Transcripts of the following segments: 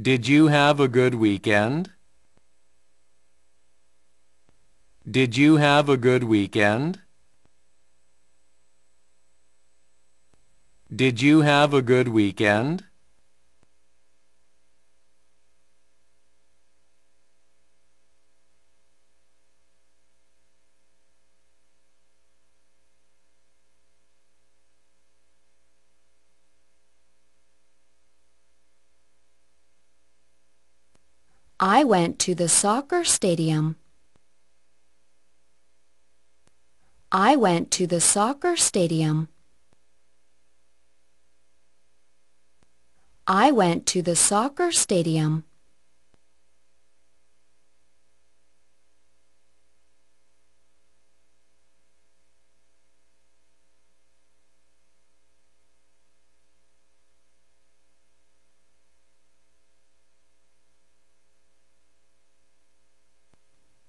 Did you have a good weekend? Did you have a good weekend? Did you have a good weekend? I went to the soccer stadium. I went to the soccer stadium. I went to the soccer stadium.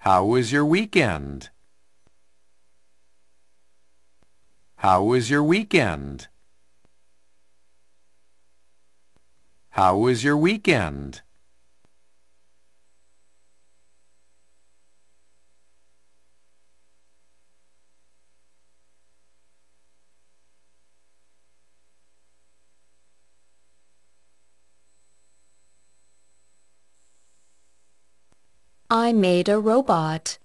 How was your weekend? How was your weekend? How was your weekend? I made a robot.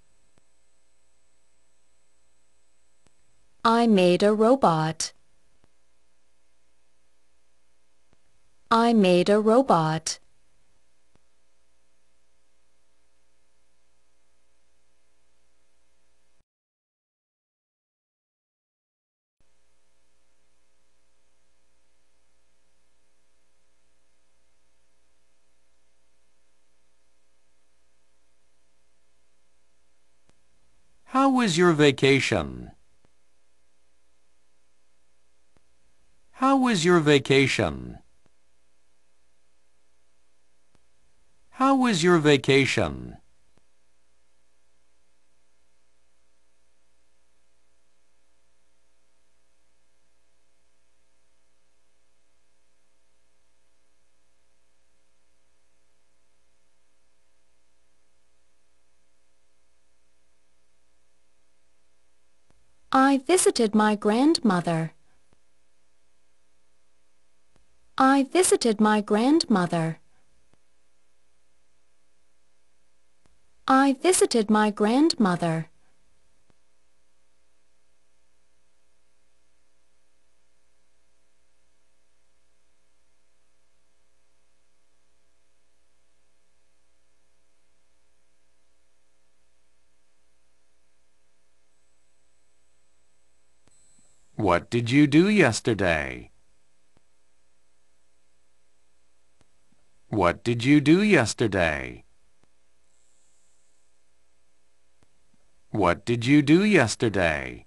I made a robot. I made a robot. How was your vacation? How was your vacation? How was your vacation? I visited my grandmother. I visited my grandmother. I visited my grandmother. What did you do yesterday? What did you do yesterday? What did you do yesterday?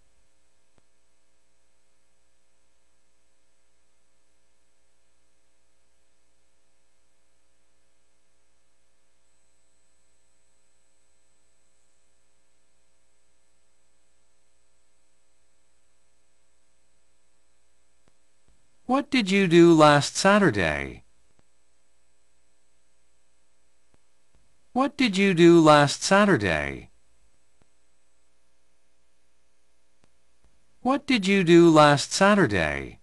What did you do last Saturday? What did you do last Saturday? What did you do last Saturday?